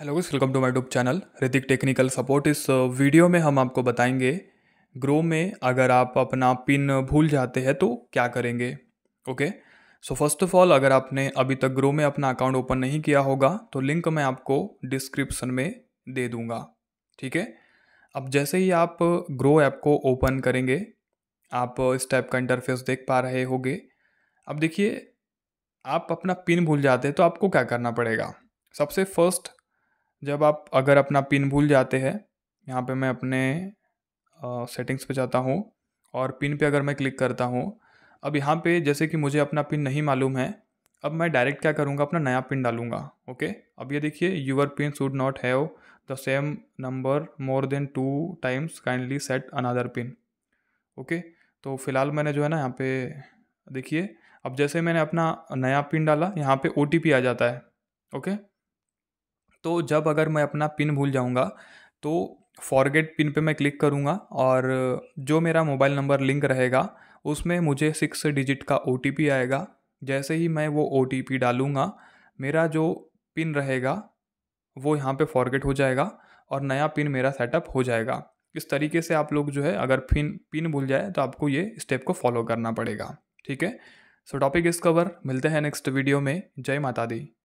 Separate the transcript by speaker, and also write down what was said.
Speaker 1: hello guys welcome to my tube channel Hritik technical support इस video uh, में हम आपको बताएंगे ग्रो में अगर आप अपना पिन भूल जाते हैं तो क्या करेंगे okay so first of all अगर आपने अभी तक ग्रो में अपना अकाउंट ओपन नहीं किया होगा तो लिंक मैं आपको डिस्क्रिप्सन में दे दूँगा ठीक है अब जैसे ही आप ग्रो ऐप को ओपन करेंगे आप इस टाइप का इंटरफेस देख पा रहे होगे अब देखिए आप अपना पिन भूल जाते हैं तो आपको क्या करना पड़ेगा सबसे फर्स्ट जब आप अगर अपना पिन भूल जाते हैं यहाँ पे मैं अपने सेटिंग्स पे जाता हूँ और पिन पे अगर मैं क्लिक करता हूँ अब यहाँ पे जैसे कि मुझे अपना पिन नहीं मालूम है अब मैं डायरेक्ट क्या करूँगा अपना नया पिन डालूंगा ओके अब ये देखिए your pin should not have the same number more than two times kindly set another pin okay तो फिलहाल मैंने जो है ना यहाँ पे देखिए अब जैसे मैंने अपना नया पिन डाला यहाँ पे ओ आ जाता है ओके तो जब अगर मैं अपना पिन भूल जाऊँगा तो फॉरगेट पिन पे मैं क्लिक करूँगा और जो मेरा मोबाइल नंबर लिंक रहेगा उसमें मुझे सिक्स डिजिट का ओ आएगा जैसे ही मैं वो ओ डालूँगा मेरा जो पिन रहेगा वो यहाँ पे फॉरगेट हो जाएगा और नया पिन मेरा सेटअप हो जाएगा इस तरीके से आप लोग जो है अगर पिन पिन भूल जाए तो आपको ये स्टेप को फॉलो करना पड़ेगा ठीक है सो टॉपिक इस कवर मिलते हैं नेक्स्ट वीडियो में जय माता दी